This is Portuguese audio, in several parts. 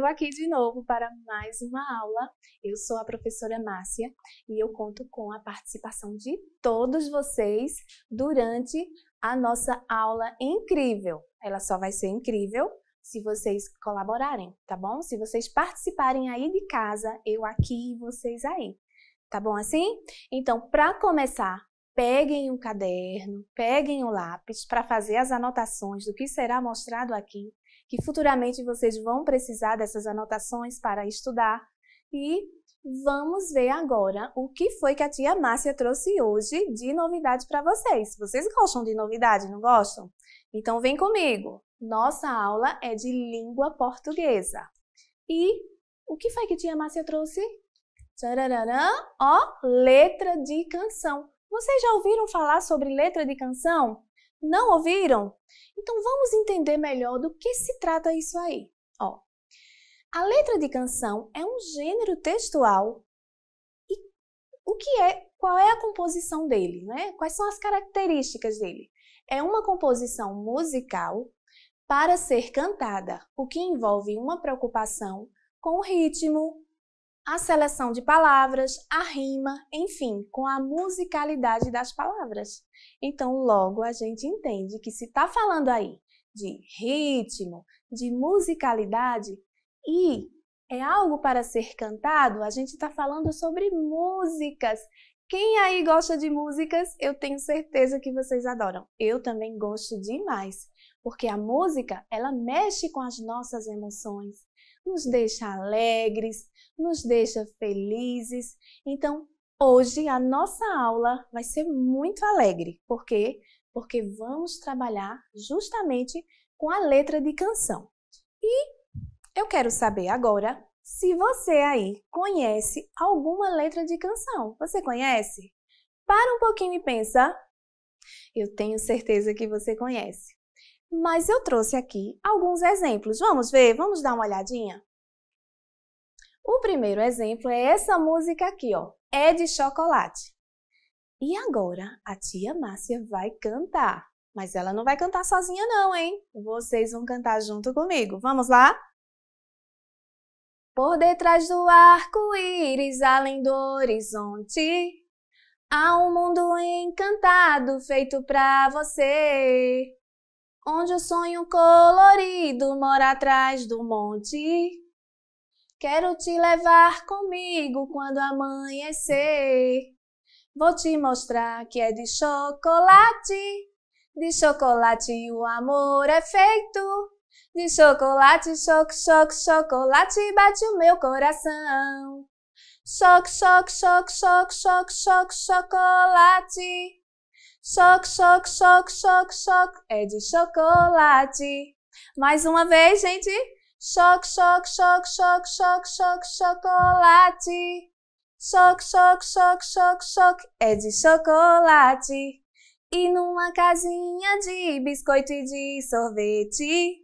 Eu aqui de novo para mais uma aula. Eu sou a professora Márcia e eu conto com a participação de todos vocês durante a nossa aula incrível. Ela só vai ser incrível se vocês colaborarem, tá bom? Se vocês participarem aí de casa, eu aqui e vocês aí. Tá bom assim? Então, para começar, peguem um caderno, peguem um lápis para fazer as anotações do que será mostrado aqui que futuramente vocês vão precisar dessas anotações para estudar. E vamos ver agora o que foi que a tia Márcia trouxe hoje de novidade para vocês. Vocês gostam de novidade, não gostam? Então vem comigo. Nossa aula é de língua portuguesa. E o que foi que a tia Márcia trouxe? Tchararã, ó, letra de canção. Vocês já ouviram falar sobre letra de canção? Não ouviram? Então vamos entender melhor do que se trata isso aí. Ó, a letra de canção é um gênero textual e o que é, qual é a composição dele, né? Quais são as características dele? É uma composição musical para ser cantada, o que envolve uma preocupação com o ritmo, a seleção de palavras, a rima, enfim, com a musicalidade das palavras. Então, logo a gente entende que se está falando aí de ritmo, de musicalidade e é algo para ser cantado, a gente está falando sobre músicas. Quem aí gosta de músicas, eu tenho certeza que vocês adoram. Eu também gosto demais, porque a música, ela mexe com as nossas emoções, nos deixa alegres, nos deixa felizes. Então, hoje a nossa aula vai ser muito alegre. Por quê? Porque vamos trabalhar justamente com a letra de canção. E eu quero saber agora se você aí conhece alguma letra de canção. Você conhece? Para um pouquinho e pensa. Eu tenho certeza que você conhece mas eu trouxe aqui alguns exemplos. Vamos ver? Vamos dar uma olhadinha? O primeiro exemplo é essa música aqui, ó. É de chocolate. E agora a tia Márcia vai cantar. Mas ela não vai cantar sozinha não, hein? Vocês vão cantar junto comigo. Vamos lá? Por detrás do arco-íris, além do horizonte, há um mundo encantado feito pra você onde o sonho colorido mora atrás do monte. Quero te levar comigo quando amanhecer. Vou te mostrar que é de chocolate. De chocolate o amor é feito. De chocolate, choque, choque, chocolate bate o meu coração. Choque, choque, choque, choque, choque, choque, chocolate. Choc, choc, choc, choc, choc, é de chocolate. Mais uma vez, gente. Choc, choc, choc, choc, choc, choc, chocolate. Choc, choc, choc, choc, choc, é de chocolate. E numa casinha de biscoito e de sorvete,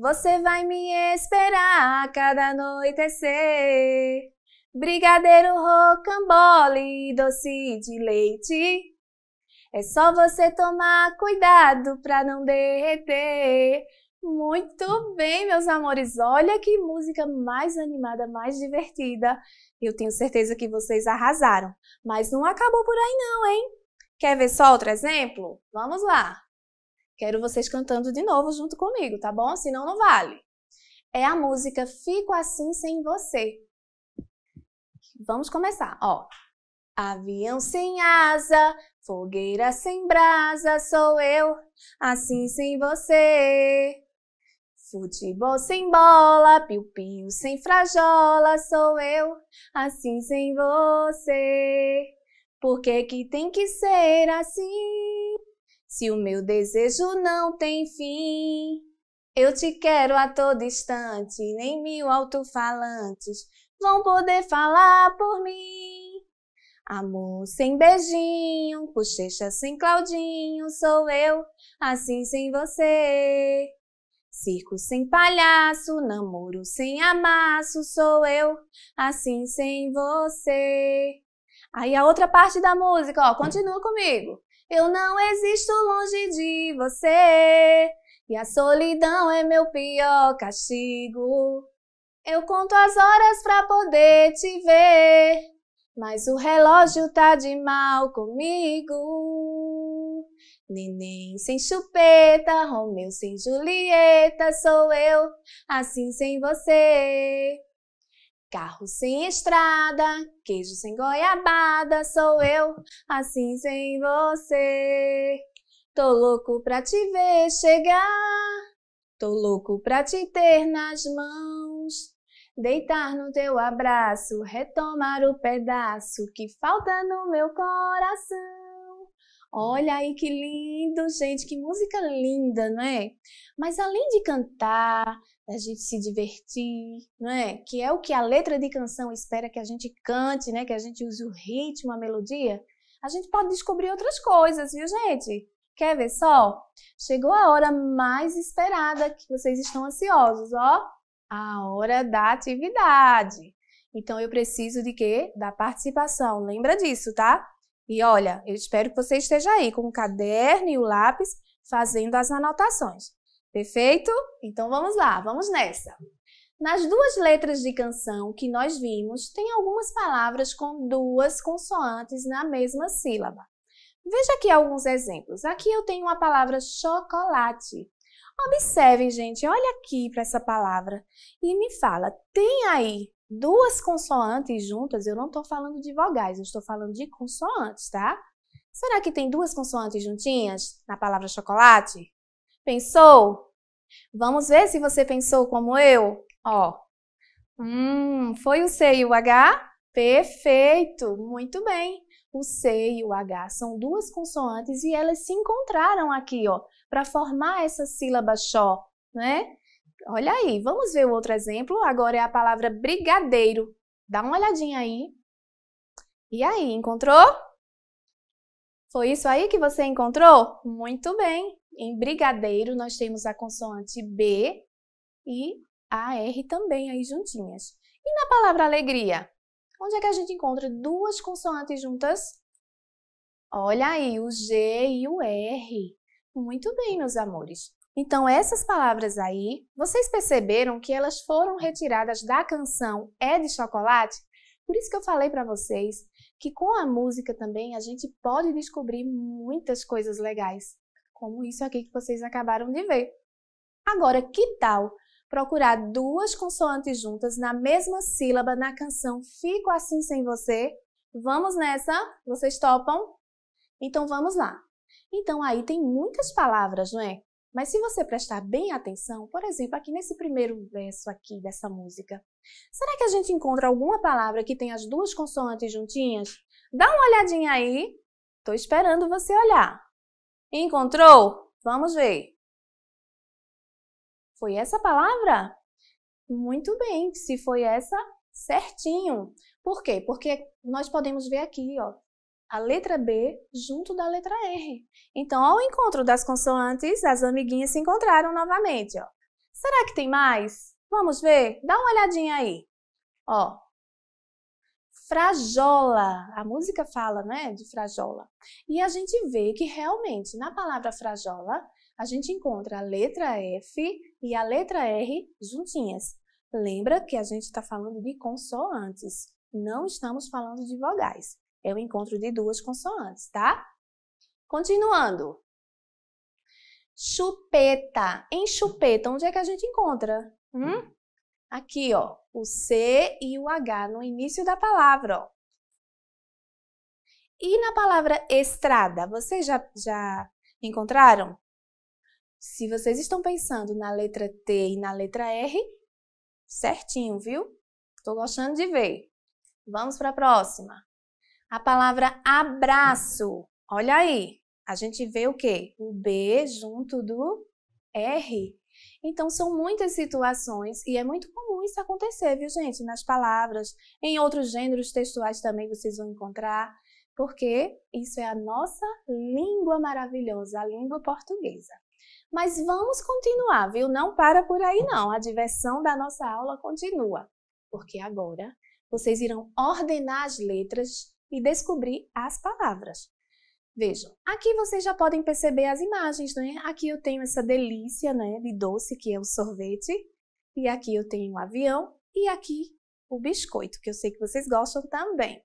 você vai me esperar a cada anoitecer. Brigadeiro rocambole e doce de leite. É só você tomar cuidado para não derreter. Muito bem, meus amores. Olha que música mais animada, mais divertida. Eu tenho certeza que vocês arrasaram. Mas não acabou por aí não, hein? Quer ver só outro exemplo? Vamos lá. Quero vocês cantando de novo junto comigo, tá bom? Senão não vale. É a música Fico Assim Sem Você. Vamos começar, ó. Avião sem asa, fogueira sem brasa, sou eu, assim sem você. Futebol sem bola, piu-piu sem frajola, sou eu, assim sem você. Por que que tem que ser assim? Se o meu desejo não tem fim. Eu te quero a todo instante, nem mil alto-falantes vão poder falar por mim. Amor sem beijinho, bochecha sem Claudinho, sou eu, assim sem você. Circo sem palhaço, namoro sem amasso, sou eu, assim sem você. Aí a outra parte da música, ó, continua comigo. Eu não existo longe de você, e a solidão é meu pior castigo. Eu conto as horas pra poder te ver. Mas o relógio tá de mal comigo. Neném sem chupeta, Romeu sem Julieta, sou eu, assim sem você. Carro sem estrada, queijo sem goiabada, sou eu, assim sem você. Tô louco pra te ver chegar, tô louco pra te ter nas mãos. Deitar no teu abraço, retomar o pedaço que falta no meu coração. Olha aí que lindo, gente, que música linda, não é? Mas além de cantar, da gente se divertir, não é? Que é o que a letra de canção espera que a gente cante, né? Que a gente use o ritmo, a melodia. A gente pode descobrir outras coisas, viu, gente? Quer ver só? Chegou a hora mais esperada que vocês estão ansiosos, ó a hora da atividade. Então, eu preciso de quê? Da participação. Lembra disso, tá? E olha, eu espero que você esteja aí com o caderno e o lápis fazendo as anotações. Perfeito? Então, vamos lá, vamos nessa. Nas duas letras de canção que nós vimos, tem algumas palavras com duas consoantes na mesma sílaba. Veja aqui alguns exemplos. Aqui eu tenho a palavra chocolate. Observem, gente, olha aqui para essa palavra e me fala, tem aí duas consoantes juntas? Eu não estou falando de vogais, eu estou falando de consoantes, tá? Será que tem duas consoantes juntinhas na palavra chocolate? Pensou? Vamos ver se você pensou como eu. Ó, hum, foi o C e o H? Perfeito, muito bem. O C e o H são duas consoantes e elas se encontraram aqui, ó, para formar essa sílaba xó, né? Olha aí, vamos ver o outro exemplo. Agora é a palavra brigadeiro. Dá uma olhadinha aí. E aí, encontrou? Foi isso aí que você encontrou? Muito bem. Em brigadeiro nós temos a consoante B e a R também aí juntinhas. E na palavra alegria? Onde é que a gente encontra duas consoantes juntas? Olha aí, o G e o R. Muito bem, meus amores. Então, essas palavras aí, vocês perceberam que elas foram retiradas da canção É de Chocolate? Por isso que eu falei para vocês que com a música também a gente pode descobrir muitas coisas legais, como isso aqui que vocês acabaram de ver. Agora, que tal procurar duas consoantes juntas na mesma sílaba na canção Fico Assim Sem Você? Vamos nessa? Vocês topam? Então vamos lá. Então aí tem muitas palavras, não é? Mas se você prestar bem atenção, por exemplo, aqui nesse primeiro verso aqui dessa música, será que a gente encontra alguma palavra que tem as duas consoantes juntinhas? Dá uma olhadinha aí. Estou esperando você olhar. Encontrou? Vamos ver. Foi essa palavra? Muito bem, se foi essa, certinho. Por quê? Porque nós podemos ver aqui, ó, a letra B junto da letra R. Então, ao encontro das consoantes, as amiguinhas se encontraram novamente. Ó. Será que tem mais? Vamos ver? Dá uma olhadinha aí. Ó, frajola. A música fala, né, de frajola. E a gente vê que realmente na palavra frajola a gente encontra a letra F e a letra R juntinhas. Lembra que a gente está falando de consoantes, não estamos falando de vogais é o encontro de duas consoantes, tá? Continuando. Chupeta. Em chupeta, onde é que a gente encontra? Hum? hum? Aqui, ó, o C e o H no início da palavra, ó. E na palavra estrada, vocês já, já encontraram? Se vocês estão pensando na letra T e na letra R, certinho, viu? Estou gostando de ver. Vamos para a próxima. A palavra abraço. Olha aí, a gente vê o quê? O B junto do R. Então, são muitas situações e é muito comum isso acontecer, viu, gente? Nas palavras, em outros gêneros textuais também vocês vão encontrar, porque isso é a nossa língua maravilhosa, a língua portuguesa. Mas vamos continuar, viu? Não para por aí, não. A diversão da nossa aula continua, porque agora vocês irão ordenar as letras e descobrir as palavras. Vejam, aqui vocês já podem perceber as imagens, né? Aqui eu tenho essa delícia né, de doce, que é o sorvete, e aqui eu tenho o avião, e aqui o biscoito, que eu sei que vocês gostam também.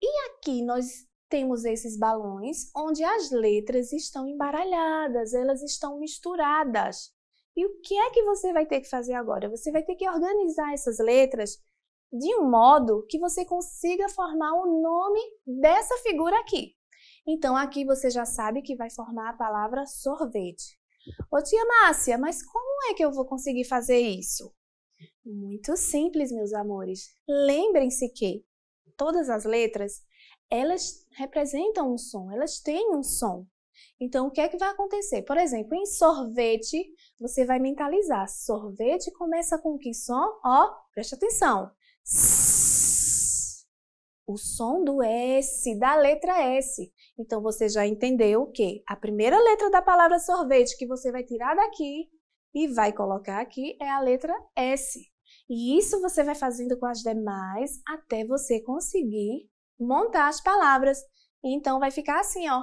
E aqui nós temos esses balões onde as letras estão embaralhadas, elas estão misturadas. E o que é que você vai ter que fazer agora? Você vai ter que organizar essas letras de um modo que você consiga formar o nome dessa figura aqui. Então, aqui você já sabe que vai formar a palavra sorvete. Ô tia Márcia, mas como é que eu vou conseguir fazer isso? Muito simples, meus amores. Lembrem-se que todas as letras, elas representam um som, elas têm um som. Então, o que é que vai acontecer? Por exemplo, em sorvete, você vai mentalizar. Sorvete começa com que som? Ó, preste atenção. O som do S, da letra S. Então você já entendeu o que? A primeira letra da palavra sorvete que você vai tirar daqui e vai colocar aqui é a letra S. E isso você vai fazendo com as demais até você conseguir montar as palavras. Então vai ficar assim, ó.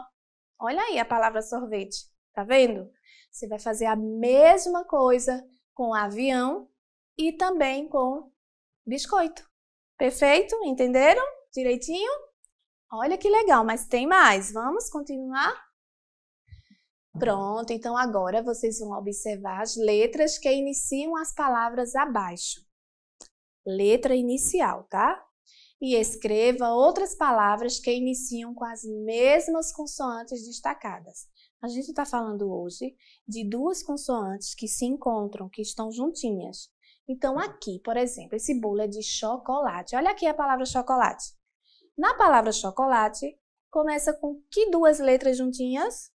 Olha aí a palavra sorvete, tá vendo? Você vai fazer a mesma coisa com avião e também com biscoito. Perfeito? Entenderam direitinho? Olha que legal, mas tem mais. Vamos continuar? Pronto, então agora vocês vão observar as letras que iniciam as palavras abaixo. Letra inicial, tá? E escreva outras palavras que iniciam com as mesmas consoantes destacadas. A gente está falando hoje de duas consoantes que se encontram, que estão juntinhas. Então, aqui, por exemplo, esse bolo é de chocolate. Olha aqui a palavra chocolate. Na palavra chocolate, começa com que duas letras juntinhas?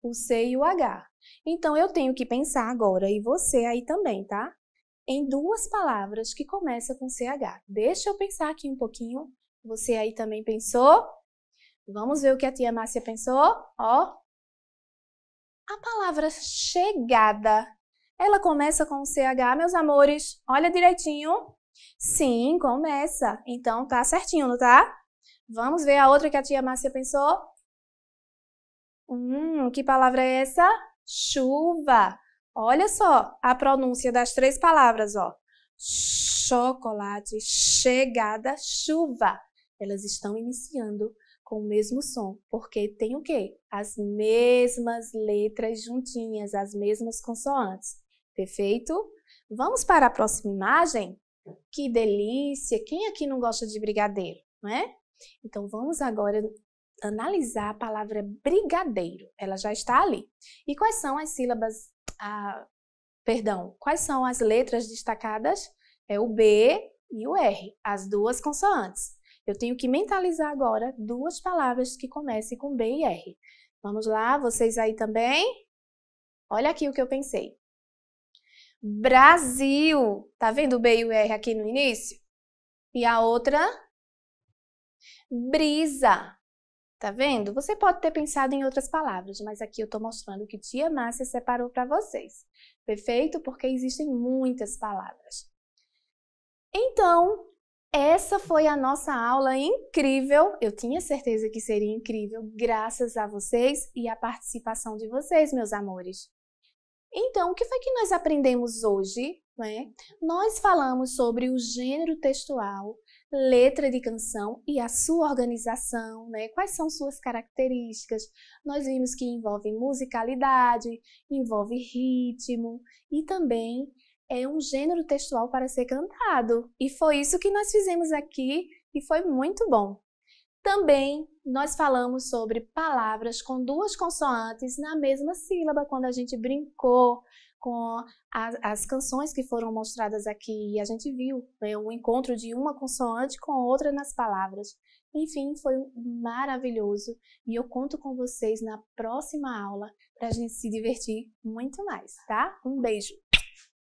O C e o H. Então, eu tenho que pensar agora, e você aí também, tá? Em duas palavras que começam com CH. Deixa eu pensar aqui um pouquinho. Você aí também pensou? Vamos ver o que a tia Márcia pensou? Ó. A palavra chegada ela começa com CH, meus amores. Olha direitinho. Sim, começa. Então tá certinho, não tá? Vamos ver a outra que a tia Márcia pensou. Hum, que palavra é essa? Chuva. Olha só a pronúncia das três palavras, ó. Chocolate, chegada, chuva. Elas estão iniciando com o mesmo som, porque tem o quê? As mesmas letras juntinhas, as mesmas consoantes. Perfeito? Vamos para a próxima imagem? Que delícia! Quem aqui não gosta de brigadeiro, não é? Então vamos agora analisar a palavra brigadeiro. Ela já está ali. E quais são as sílabas, ah, perdão, quais são as letras destacadas? É o B e o R, as duas consoantes. Eu tenho que mentalizar agora duas palavras que comecem com B e R. Vamos lá, vocês aí também? Olha aqui o que eu pensei. Brasil. Tá vendo o B e o R aqui no início? E a outra, brisa. Tá vendo? Você pode ter pensado em outras palavras, mas aqui eu tô mostrando que Tia Márcia separou para vocês. Perfeito? Porque existem muitas palavras. Então, essa foi a nossa aula incrível. Eu tinha certeza que seria incrível, graças a vocês e à participação de vocês, meus amores. Então, o que foi que nós aprendemos hoje? Né? Nós falamos sobre o gênero textual, letra de canção e a sua organização, né? quais são suas características. Nós vimos que envolve musicalidade, envolve ritmo e também é um gênero textual para ser cantado. E foi isso que nós fizemos aqui e foi muito bom. Também nós falamos sobre palavras com duas consoantes na mesma sílaba, quando a gente brincou com as, as canções que foram mostradas aqui e a gente viu né, o encontro de uma consoante com outra nas palavras. Enfim, foi maravilhoso e eu conto com vocês na próxima aula para a gente se divertir muito mais, tá? Um beijo!